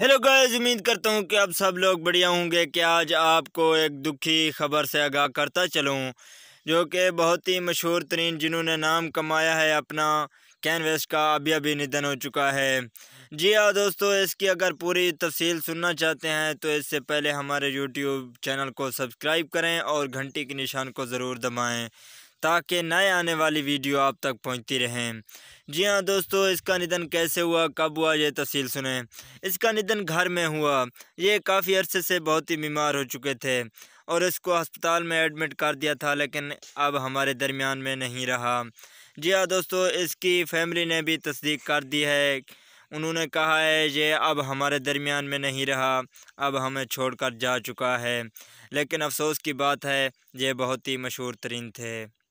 hello guys उम्मीद करता हूँ कि आप सब लोग बढ़िया होंगे कि आज आपको एक दुखी खबर से आगाह करता चलूँ जो कि बहुत ही मशहूर तरीन जिन्होंने नाम कमाया है अपना कैनवेस का अभी अभी निधन हो चुका है जी हाँ दोस्तों इसकी अगर पूरी तफसील सुनना चाहते हैं तो इससे पहले हमारे यूट्यूब चैनल को सब्सक्राइब करें और घंटी के निशान को ज़रूर दबाएँ ताकि नए आने वाली वीडियो आप तक पहुंचती रहें जी हाँ दोस्तों इसका निधन कैसे हुआ कब हुआ ये तफसील सुने इसका निधन घर में हुआ ये काफ़ी अरसे से बहुत ही बीमार हो चुके थे और इसको अस्पताल में एडमिट कर दिया था लेकिन अब हमारे दरमियान में नहीं रहा जी हाँ दोस्तों इसकी फैमिली ने भी तस्दीक कर दी है उन्होंने कहा है ये अब हमारे दरमियान में नहीं रहा अब हमें छोड़कर जा चुका है लेकिन अफसोस की बात है ये बहुत ही मशहूर तरीन थे